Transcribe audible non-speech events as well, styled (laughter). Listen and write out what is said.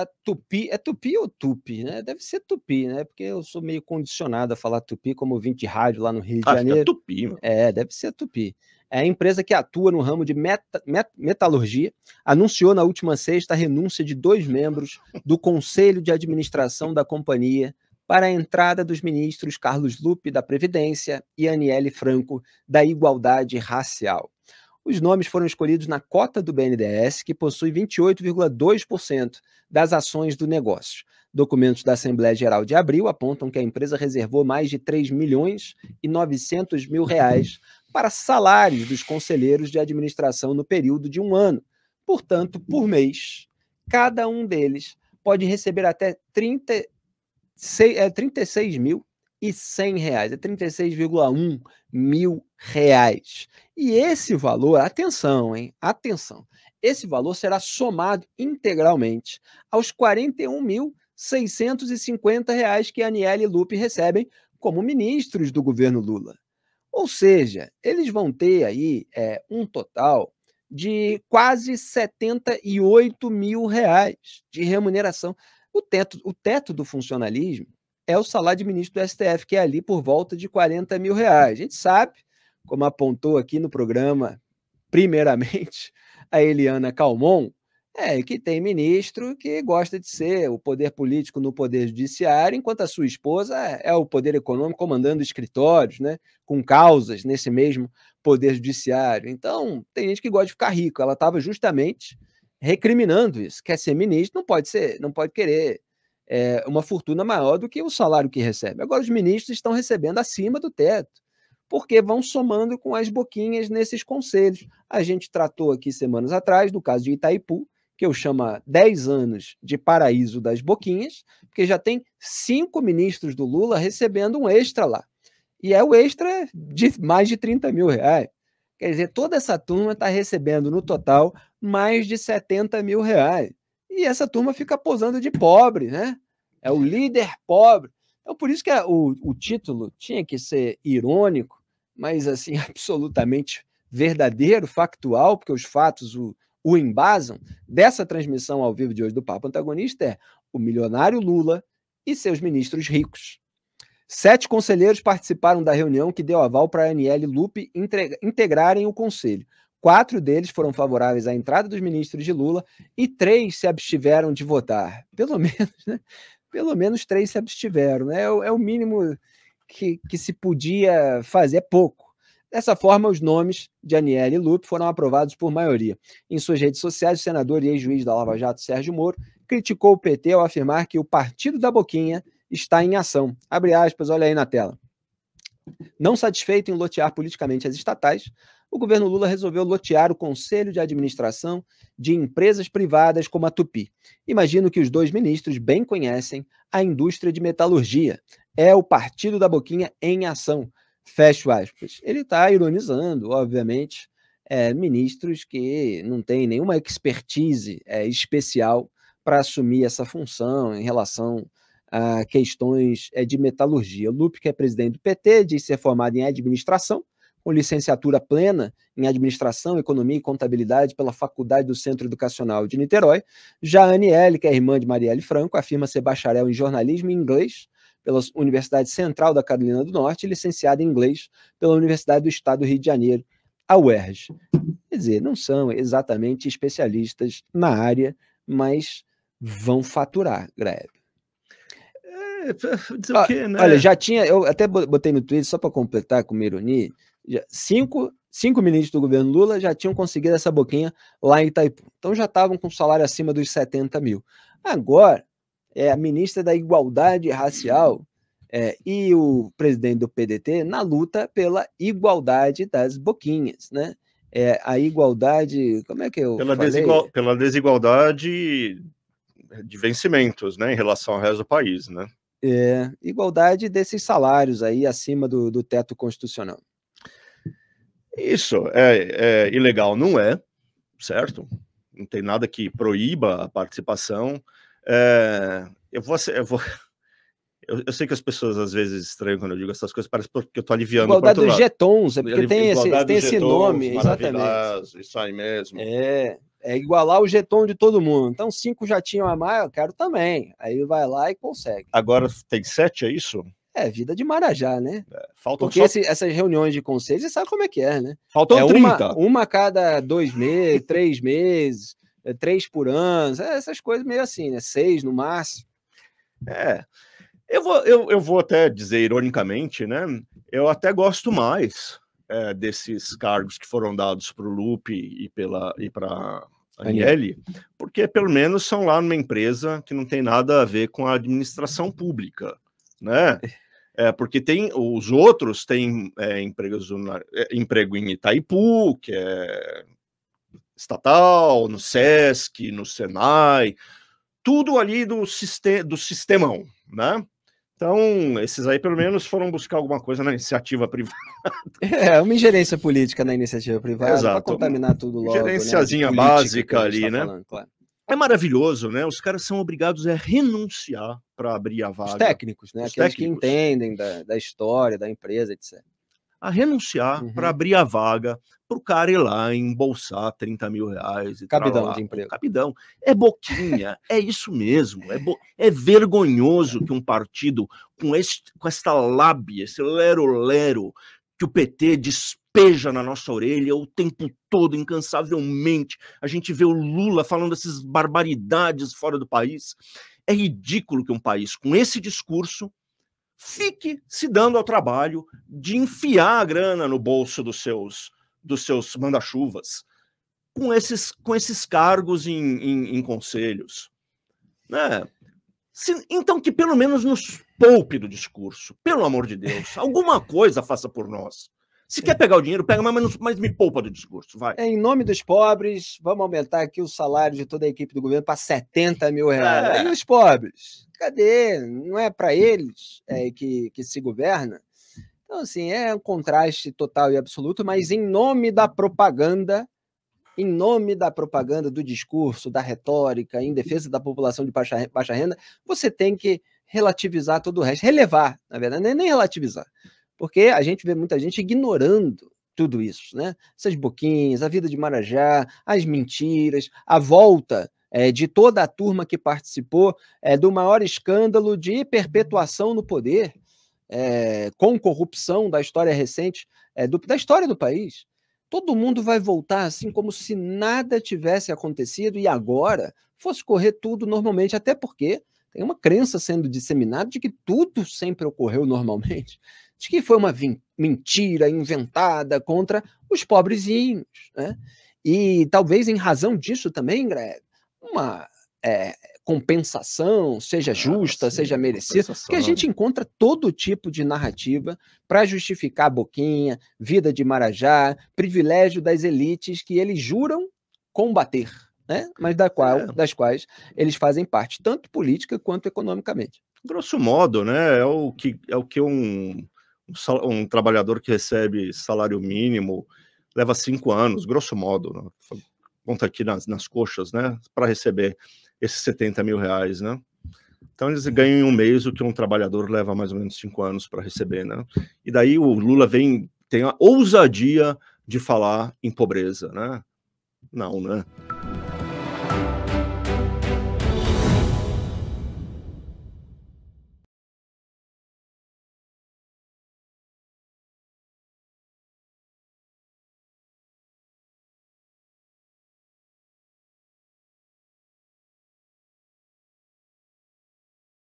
a Tupi, é Tupi ou Tupi, né? Deve ser Tupi, né? Porque eu sou meio condicionado a falar Tupi como vinte rádio lá no Rio de ah, Janeiro. É Tupi, mano. É, deve ser Tupi. É a empresa que atua no ramo de meta, met, metalurgia anunciou na última sexta a renúncia de dois membros do conselho de administração da companhia para a entrada dos ministros Carlos Lupe da Previdência e Aniele Franco da Igualdade Racial. Os nomes foram escolhidos na cota do BNDES, que possui 28,2% das ações do negócio. Documentos da Assembleia Geral de abril apontam que a empresa reservou mais de 3 milhões e 900 mil reais para salários dos conselheiros de administração no período de um ano. Portanto, por mês, cada um deles pode receber até 30, 36 é, mil e 100 reais, é 36,1 mil reais. E esse valor, atenção, hein? Atenção, esse valor será somado integralmente aos 41.650 reais que Aniele e Lupe recebem como ministros do governo Lula. Ou seja, eles vão ter aí é, um total de quase 78 mil reais de remuneração. O teto, o teto do funcionalismo é o salário de ministro do STF, que é ali por volta de 40 mil reais. A gente sabe, como apontou aqui no programa, primeiramente, a Eliana Calmon, é que tem ministro que gosta de ser o poder político no poder judiciário, enquanto a sua esposa é o poder econômico comandando escritórios, né, com causas nesse mesmo poder judiciário. Então, tem gente que gosta de ficar rico. Ela estava justamente recriminando isso. Quer ser ministro, não pode ser, não pode querer é, uma fortuna maior do que o salário que recebe. Agora, os ministros estão recebendo acima do teto, porque vão somando com as boquinhas nesses conselhos. A gente tratou aqui semanas atrás do caso de Itaipu, que eu chamo 10 anos de paraíso das boquinhas, porque já tem cinco ministros do Lula recebendo um extra lá. E é o extra de mais de 30 mil reais. Quer dizer, toda essa turma está recebendo no total mais de 70 mil reais. E essa turma fica posando de pobre, né? É o líder pobre. Então, por isso que o, o título tinha que ser irônico, mas assim, (laughs) absolutamente verdadeiro, factual, porque os fatos o, o embasam, dessa transmissão ao vivo de hoje do Papo Antagonista é o milionário Lula e seus ministros ricos. Sete conselheiros participaram da reunião que deu aval para a Aniele Lupe integrarem o conselho. Quatro deles foram favoráveis à entrada dos ministros de Lula e três se abstiveram de votar. Pelo (laughs) menos, né? Pelo menos três se abstiveram. Né? É, o, é o mínimo que, que se podia fazer, é pouco. Dessa forma, os nomes de Aniele e Lupe foram aprovados por maioria. Em suas redes sociais, o senador e ex-juiz da Lava Jato, Sérgio Moro, criticou o PT ao afirmar que o Partido da Boquinha está em ação. Abre aspas, olha aí na tela. Não satisfeito em lotear politicamente as estatais, o governo Lula resolveu lotear o conselho de administração de empresas privadas como a Tupi. Imagino que os dois ministros bem conhecem a indústria de metalurgia. É o partido da Boquinha em ação. Fecho aspas. Ele está ironizando, obviamente, é, ministros que não têm nenhuma expertise é, especial para assumir essa função em relação a questões eh, de metalurgia. Lupe, que é presidente do PT, diz ser formado em administração, com licenciatura plena em administração, economia e contabilidade pela Faculdade do Centro Educacional de Niterói. Já a Aniele, que é irmã de Marielle Franco, afirma ser bacharel em jornalismo e inglês pela Universidade Central da Carolina do Norte e licenciada em inglês pela Universidade do Estado do Rio de Janeiro, a UERJ. Quer dizer, não são exatamente especialistas na área, mas vão faturar, Greve. (laughs) dizer ah, o quê, né? Olha, já tinha, eu até botei no Twitter, só para completar com o cinco, cinco ministros do governo Lula já tinham conseguido essa boquinha lá em Itaipu. Então já estavam com salário acima dos 70 mil. Agora, é, a ministra da Igualdade Racial é, e o presidente do PDT na luta pela igualdade das boquinhas, né? É, a igualdade, como é que eu pela, desigual, pela desigualdade de vencimentos, né, em relação ao resto do país, né? é, igualdade desses salários aí acima do, do teto constitucional. Isso é, é ilegal, não é, certo? Não tem nada que proíba a participação. É, eu vou, eu vou (laughs) eu, eu, sei que as pessoas às vezes estranham quando eu digo essas coisas, parece porque eu tô aliviando. Igualdade dos getons, é porque tem esse, tem esse nome, exatamente. Isso aí mesmo. É é, igualar o jeton de todo mundo. Então, cinco já tinham a mais, eu quero também. Aí vai lá e consegue. Agora tem sete, é isso? É, vida de Marajá, né? É, faltam Porque só... esse, essas reuniões de conselho, você sabe como é que é, né? Faltam é 30. Uma, uma a cada dois meses, três meses, é, três por ano, é, essas coisas meio assim, né? Seis no máximo. É. Eu vou, eu, eu vou até dizer ironicamente, né? Eu até gosto mais é, desses cargos que foram dados para o Lupe e pela e para Aniele, porque pelo menos são lá numa empresa que não tem nada a ver com a administração pública, né? É, porque tem os outros têm é, empregos, é, emprego em Itaipu, que é estatal, no SESC, no SENAI, tudo ali do, sistema, do sistemão, né? Então, esses aí pelo menos foram buscar alguma coisa na iniciativa privada. É, uma ingerência política na iniciativa privada para contaminar tudo logo. Gerênciazinha né? básica ali, tá né? Falando, claro. É maravilhoso, né? Os caras são obrigados a renunciar para abrir a vaga. Os técnicos, né? Os Aqueles técnicos. que entendem da, da história, da empresa, etc. A renunciar uhum. para abrir a vaga para o cara ir lá embolsar 30 mil reais. E Cabidão tralá, de emprego. Cabidão. É boquinha, é isso mesmo. É, bo... (laughs) é vergonhoso que um partido com, este, com esta lábia, esse lero-lero, que o PT despeja na nossa orelha o tempo todo, incansavelmente. A gente vê o Lula falando essas barbaridades fora do país. É ridículo que um país com esse discurso fique se dando ao trabalho de enfiar a grana no bolso dos seus dos seus manda-chuvas com esses, com esses cargos em, em, em conselhos. Né? Se, então, que pelo menos nos poupe do discurso, pelo amor de Deus. (laughs) Alguma coisa faça por nós. Se quer pegar o dinheiro, pega, mas, mas me poupa do discurso, vai. Em nome dos pobres, vamos aumentar aqui o salário de toda a equipe do governo para 70 mil reais. É. E os pobres? Cadê? Não é para eles é, que, que se governa? Então, assim, é um contraste total e absoluto, mas em nome da propaganda, em nome da propaganda, do discurso, da retórica, em defesa da população de baixa, baixa renda, você tem que relativizar todo o resto, relevar, na verdade, nem nem relativizar, porque a gente vê muita gente ignorando tudo isso, né? Essas boquinhas, a vida de Marajá, as mentiras, a volta é, de toda a turma que participou é, do maior escândalo de perpetuação no poder, é, com corrupção da história recente, é, do, da história do país, todo mundo vai voltar assim como se nada tivesse acontecido e agora fosse correr tudo normalmente, até porque tem uma crença sendo disseminada de que tudo sempre ocorreu normalmente, de que foi uma mentira inventada contra os pobrezinhos. Né? E talvez em razão disso também, Greg, uma é, compensação, seja ah, justa, ah, sim, seja merecida, que a gente encontra todo tipo de narrativa para justificar Boquinha, vida de Marajá, privilégio das elites que eles juram combater, né? mas da qual, é. das quais eles fazem parte, tanto política quanto economicamente. Grosso modo, né? É o que, é o que um, um trabalhador que recebe salário mínimo leva cinco anos, grosso modo, né? conta aqui nas, nas coxas, né? Para receber esses 70 mil reais, né? Então eles ganham em um mês o que um trabalhador leva mais ou menos cinco anos para receber, né? E daí o Lula vem, tem a ousadia de falar em pobreza, né? Não, né?